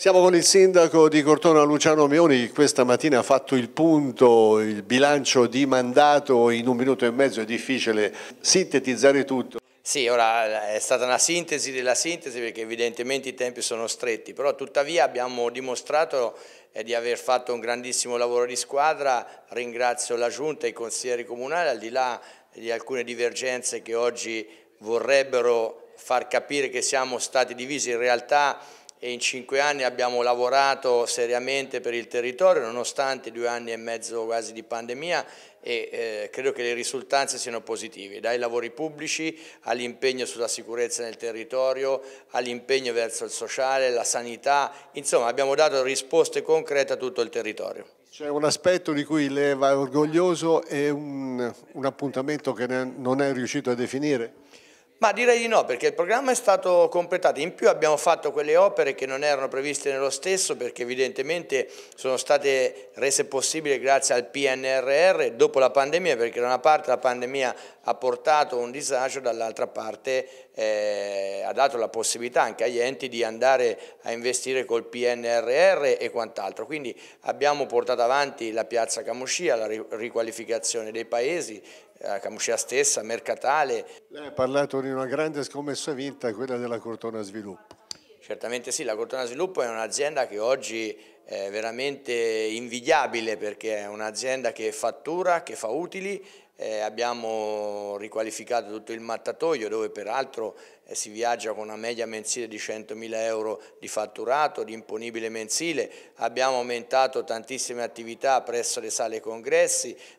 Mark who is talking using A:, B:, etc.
A: Siamo con il sindaco di Cortona Luciano Mioni che questa mattina ha fatto il punto, il bilancio di mandato in un minuto e mezzo, è difficile sintetizzare tutto.
B: Sì, ora eh, è stata una sintesi della sintesi perché evidentemente i tempi sono stretti, però tuttavia abbiamo dimostrato eh, di aver fatto un grandissimo lavoro di squadra, ringrazio la Giunta e i consiglieri comunali, al di là di alcune divergenze che oggi vorrebbero far capire che siamo stati divisi, in realtà e in cinque anni abbiamo lavorato seriamente per il territorio nonostante due anni e mezzo quasi di pandemia e eh, credo che le risultanze siano positive, dai lavori pubblici all'impegno sulla sicurezza nel territorio, all'impegno verso il sociale, la sanità, insomma abbiamo dato risposte concrete a tutto il territorio.
A: C'è un aspetto di cui lei va orgoglioso e un, un appuntamento che non è riuscito a definire?
B: Ma direi di no, perché il programma è stato completato. In più abbiamo fatto quelle opere che non erano previste nello stesso, perché evidentemente sono state rese possibili grazie al PNRR dopo la pandemia, perché da una parte la pandemia ha portato un disagio, dall'altra parte eh, ha dato la possibilità anche agli enti di andare a investire col PNRR e quant'altro. Quindi abbiamo portato avanti la piazza Camuscia, la riqualificazione dei paesi eh, a Camuscia stessa, Mercatale. Lei
A: ha parlato di una grande scommessa vinta, quella della Cortona Sviluppo.
B: Certamente sì, la Cortona Sviluppo è un'azienda che oggi è veramente invidiabile perché è un'azienda che fattura, che fa utili, eh, abbiamo riqualificato tutto il mattatoio dove peraltro eh, si viaggia con una media mensile di 100.000 euro di fatturato, di imponibile mensile, abbiamo aumentato tantissime attività presso le sale congressi,